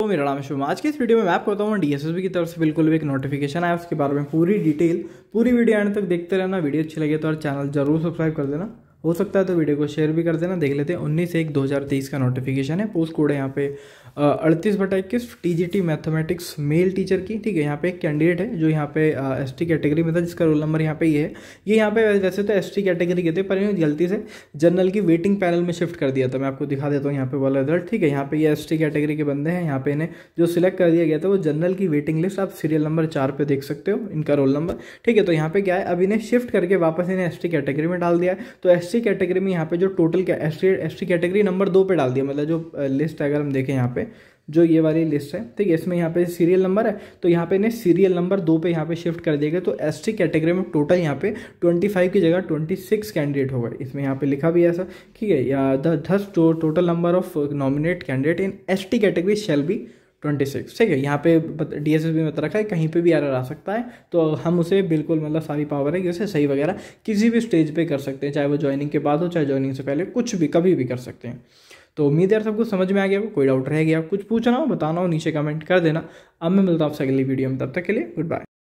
तो मेरा नाम शुभम आज की इस वीडियो में मैं आपको बताऊँ डीएसएसबी की तरफ से बिल्कुल भी एक नोटिफिकेशन आया उसके बारे में पूरी डिटेल पूरी वीडियो आने तक देखते रहना वीडियो अच्छी लगे तो और चैनल जरूर सब्सक्राइब कर देना हो सकता है तो वीडियो को शेयर भी कर देना देख लेते हैं उन्नीस एक दो हज़ार तेईस का नोटिफिकेशन है पोस्ट कोड है यहाँ पे अड़तीस बटा इक्कीस T G T mathematics male teacher की ठीक है यहाँ पे एक कैंडिडेट है जो यहाँ पे एस टी कैटेगरी में था जिसका रोल नंबर यहाँ पे ये है ये यहाँ पे वैसे तो एस टी कैटेगरी के थे पर गलती से जनरल की वेटिंग पैनल में शिफ्ट कर दिया था मैं आपको दिखा देता हूँ यहाँ पे वाला रिजल्ट ठीक है यहाँ पे ये एस टी कैटेगरी के बंदे हैं यहाँ पे इन्हें जो सिलेक्ट कर दिया गया था वो जनरल की वेटिंग लिस्ट आप सीरियल नंबर चार पे देख सकते हो इनका रोल नंबर ठीक है तो यहाँ पे क्या है अब इन्हें शिफ्ट करके वापस इन्हें एस टी कैटेगरी में डाल दिया है तो एस सी कैटेगरी में यहाँ पे जो total S C category number दो पे डाल दिया मतलब जो लिस्ट है अगर हम देखें यहाँ पे जो ये वाली लिस्ट है ठीक है इसमें यहाँ पे सीरियल नंबर है तो यहाँ पे इन्हें सीरियल नंबर दो पे यहाँ पे शिफ्ट कर दिया गया तो एस टी कैटेगरी में टोटल यहाँ पे 25 की जगह 26 कैंडिडेट हो गए इसमें यहाँ पे लिखा भी ऐसा ठीक है या दस total number of nominate candidate in S T category shall be twenty six ठीक है यहाँ पे डी एस एस में रखा है कहीं पे भी एरर आ सकता है तो हम उसे बिल्कुल मतलब सारी पावर है जैसे सही वगैरह किसी भी स्टेज पे कर सकते हैं चाहे वो ज्वाइनिंग के बाद हो चाहे ज्वाइनिंग से पहले कुछ भी कभी भी कर सकते हैं तो उम्मीद है सबको समझ में आ गया कोई डाउट रह गया कुछ पूछना हो बताना हो नीचे कमेंट कर देना अब मैं मिलता हूँ आपसे अगली वीडियो में तब तक के लिए गुड बाय